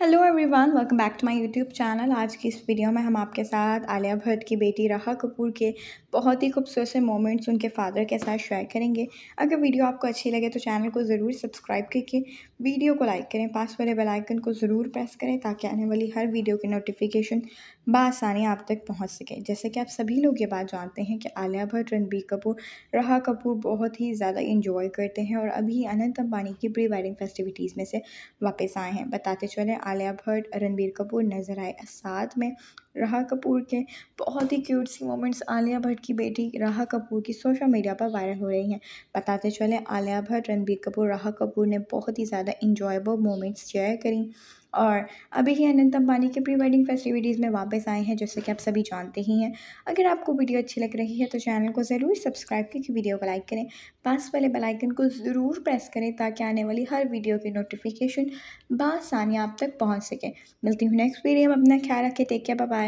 hello everyone welcome back to my YouTube channel आज की इस वीडियो में हम आपके साथ आलिया भट्ट की बेटी राहा कपूर के बहुत ही खूबसूरत से मोमेंट्स उनके फादर के साथ शेयर करेंगे अगर वीडियो आपको अच्छी लगे तो चैनल को ज़रूर सब्सक्राइब करके वीडियो को लाइक करें पास वाले बेल आइकन को ज़रूर प्रेस करें ताकि आने वाली हर वीडियो की नोटिफिकेशन बसानी आप तक पहुँच सके जैसे कि आप सभी लोग ये बात जानते हैं कि आलिया भट्ट रणबीर कपूर राहा कपूर बहुत ही ज़्यादा इंजॉय करते हैं और अभी अनंत अम्बानी की प्री वेडिंग फेस्टिविटीज़ में से वापस आए हैं बताते चले आलिया भट्ट रणबीर कपूर नज़र आए साथ में राहा कपूर के बहुत ही क्यूट सी मोमेंट्स आलिया भट्ट की बेटी राहा कपूर की सोशल मीडिया पर वायरल हो रही हैं बताते चले आलिया भट्ट रणबीर कपूर राहा कपूर ने बहुत ही ज़्यादा इंजॉयबल मोमेंट्स शेयर करी और अभी ही अनंत अंबानी के प्री वेडिंग फेस्टिविटीज़ में वापस आए हैं जैसे कि आप सभी जानते ही हैं अगर आपको वीडियो अच्छी लग रही है तो चैनल को ज़रूर सब्सक्राइब करके वीडियो को लाइक करें पास वाले बेल आइकन को ज़रूर प्रेस करें ताकि आने वाली हर वीडियो की नोटिफिकेशन बासानी आप तक पहुँच सके मिलती हूँ नेक्स्ट वीडियो में अपना ख्याल रखें टेक केयर बाय